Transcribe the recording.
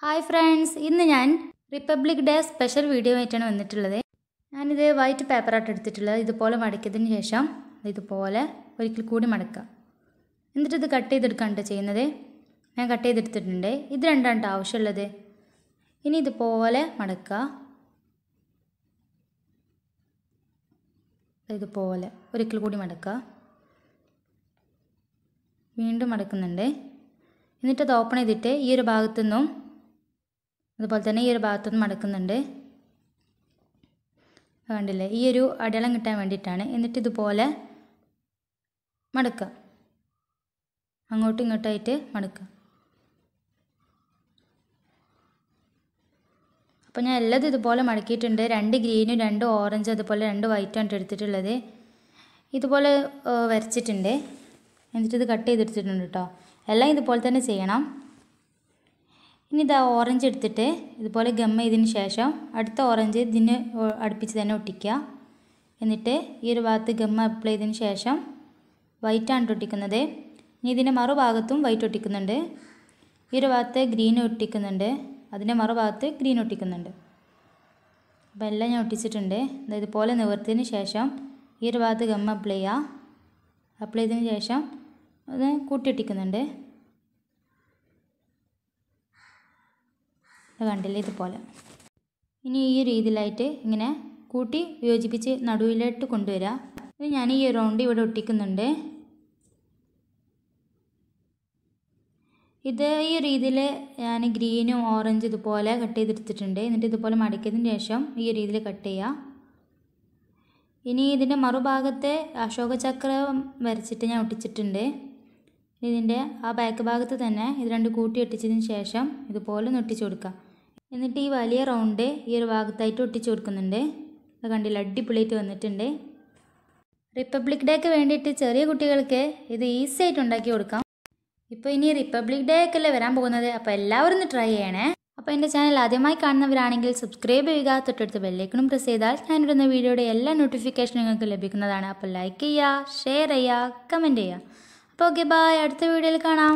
hi friends ഇന്ന് ഞാൻ republic day special video ആയിട്ടാണ് വന്നിട്ടുള്ളത് ഞാനിത് വൈറ്റ് പേപ്പറായിട്ട് എടുത്തിട്ടുള്ളത് ഇതുപോലെ മടക്കിയതിന് ശേഷം ഇതുപോലെ ഒരിക്കൽ കൂടി മടക്കുക എന്നിട്ട് ഇത് കട്ട് ചെയ്തെടുക്കാണ്ട് ചെയ്യുന്നത് ഞാൻ കട്ട് ചെയ്തെടുത്തിട്ടുണ്ട് ഇത് രണ്ടാണ് ആവശ്യമുള്ളത് ഇനി ഇതുപോലെ മടക്കുക ഇതുപോലെ ഒരിക്കൽ കൂടി മടക്കുക വീണ്ടും മടക്കുന്നുണ്ട് എന്നിട്ട് അത് ഓപ്പൺ ചെയ്തിട്ട് ഈ ഒരു ഭാഗത്തു നിന്നും അതുപോലെ തന്നെ ഈ ഒരു ഭാഗത്തുനിന്ന് മടക്കുന്നുണ്ട് കണ്ടില്ലേ ഈ ഒരു അടയാളം കിട്ടാൻ വേണ്ടിയിട്ടാണ് എന്നിട്ട് ഇതുപോലെ മടക്കുക അങ്ങോട്ടും ഇങ്ങോട്ടായിട്ട് മടക്കുക അപ്പോൾ ഞാൻ എല്ലാം ഇതുപോലെ മടക്കിയിട്ടുണ്ട് രണ്ട് ഗ്രീനും രണ്ട് ഓറഞ്ച് അതുപോലെ രണ്ട് ആണ് എടുത്തിട്ടുള്ളത് ഇതുപോലെ വരച്ചിട്ടുണ്ട് എന്നിട്ട് ഇത് കട്ട് ചെയ്തെടുത്തിട്ടുണ്ട് കേട്ടോ എല്ലാം ഇതുപോലെ തന്നെ ചെയ്യണം ഇനി ഇതാ ഓറഞ്ച് എടുത്തിട്ട് ഇതുപോലെ ഗം ചെയ്തതിന് ശേഷം അടുത്ത ഓറഞ്ച് ഇതിന് അടുപ്പിച്ച് തന്നെ ഒട്ടിക്കുക എന്നിട്ട് ഈ ഒരു ഭാഗത്ത് ഗം അപ്ലൈ ചെയ്തതിന് ശേഷം വൈറ്റാണ് ഒട്ടിക്കുന്നത് ഇനി ഇതിൻ്റെ മറുഭാഗത്തും വൈറ്റ് ഒട്ടിക്കുന്നുണ്ട് ഈ ഒരു ഭാഗത്ത് ഗ്രീൻ ഒട്ടിക്കുന്നുണ്ട് അതിൻ്റെ മറുഭാഗത്ത് ഗ്രീൻ ഒട്ടിക്കുന്നുണ്ട് അപ്പോൾ എല്ലാം ഞാൻ ഒട്ടിച്ചിട്ടുണ്ട് ഇതുപോലെ നിവർത്തിയതിന് ശേഷം ഈ ഒരു ഭാഗത്ത് ഗം അപ്ലൈ ചെയ്യുക അപ്ലൈ ചെയ്തതിന് ശേഷം അത് കൂട്ടിയിട്ടിക്കുന്നുണ്ട് അത് കണ്ടില്ലേ ഇതുപോലെ ഇനി ഈ രീതിയിലായിട്ട് ഇങ്ങനെ കൂട്ടി യോജിപ്പിച്ച് നടുവിലോട്ട് കൊണ്ടുവരിക ഇത് ഞാൻ ഈ റൗണ്ട് ഇവിടെ ഒട്ടിക്കുന്നുണ്ട് ഇത് ഈ രീതിയിൽ ഞാൻ ഗ്രീനും ഓറഞ്ച് ഇതുപോലെ കട്ട് ചെയ്തെടുത്തിട്ടുണ്ട് എന്നിട്ട് ഇതുപോലെ മടക്കിയതിന് ശേഷം ഈ രീതിയിൽ കട്ട് ചെയ്യുക ഇനി ഇതിൻ്റെ മറുഭാഗത്തെ അശോകചക്രം വരച്ചിട്ട് ഞാൻ ഒട്ടിച്ചിട്ടുണ്ട് ഇതിൻ്റെ ആ ബാക്ക് ഭാഗത്ത് തന്നെ ഇത് രണ്ട് കൂട്ടി ഒട്ടിച്ചതിന് ശേഷം ഇതുപോലെ ഒട്ടിച്ചു കൊടുക്കാം എന്നിട്ട് ഈ വലിയ റൗണ്ട് ഈ ഒരു ഭാഗത്തായിട്ട് ഒട്ടിച്ചു കൊടുക്കുന്നുണ്ട് അത് കണ്ടില്ല അടിപൊളിയായിട്ട് വന്നിട്ടുണ്ട് റിപ്പബ്ലിക് ഡേക്ക് വേണ്ടിയിട്ട് ചെറിയ കുട്ടികൾക്ക് ഇത് ഈസി ആയിട്ട് ഉണ്ടാക്കി കൊടുക്കാം ഇപ്പോൾ ഇനി റിപ്പബ്ലിക് ഡേ ഒക്കെ അല്ലേ വരാൻ പോകുന്നത് അപ്പോൾ എല്ലാവരും ഒന്ന് ട്രൈ ചെയ്യണേ അപ്പോൾ എൻ്റെ ചാനൽ ആദ്യമായി കാണുന്നവരാണെങ്കിൽ സബ്സ്ക്രൈബ് ചെയ്യുക തൊട്ടടുത്ത് ബെല്ലൈക്കണും പ്രസ് ചെയ്താൽ ഞാനിടുന്ന വീഡിയോയുടെ എല്ലാ നോട്ടിഫിക്കേഷനും നിങ്ങൾക്ക് ലഭിക്കുന്നതാണ് അപ്പോൾ ലൈക്ക് ചെയ്യുക ഷെയർ ചെയ്യുക കമൻറ്റ് ചെയ്യുക അപ്പോൾ ഓക്കെ ബായ് അടുത്ത വീഡിയോയിൽ കാണാം